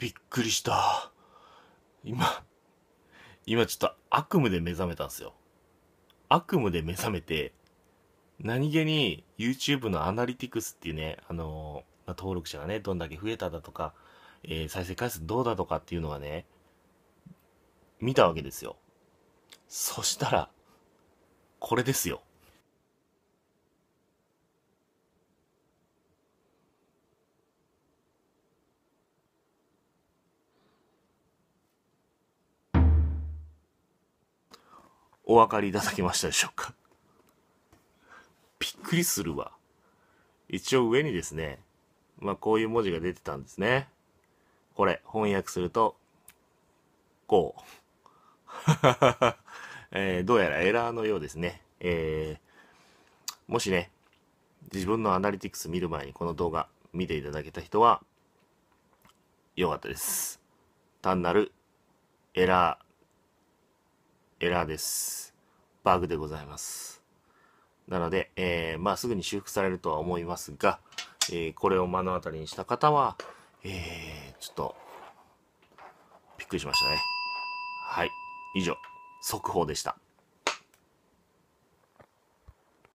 びっくりした。今、今ちょっと悪夢で目覚めたんですよ。悪夢で目覚めて、何気に YouTube のアナリティクスっていうね、あのま登録者がね、どんだけ増えただとか、えー、再生回数どうだとかっていうのがね、見たわけですよ。そしたら、これですよ。お分かりいただけましたでしょうかびっくりするわ。一応上にですね、まあこういう文字が出てたんですね。これ、翻訳すると、こう。えー、どうやらエラーのようですね。えー、もしね、自分のアナリティクス見る前にこの動画見ていただけた人は、良かったです。単なるエラーエラーです。バグでございます。なので、えー、まあ、すぐに修復されるとは思いますが、えー、これを目の当たりにした方は、えー、ちょっと、びっくりしましたね。はい。以上、速報でした。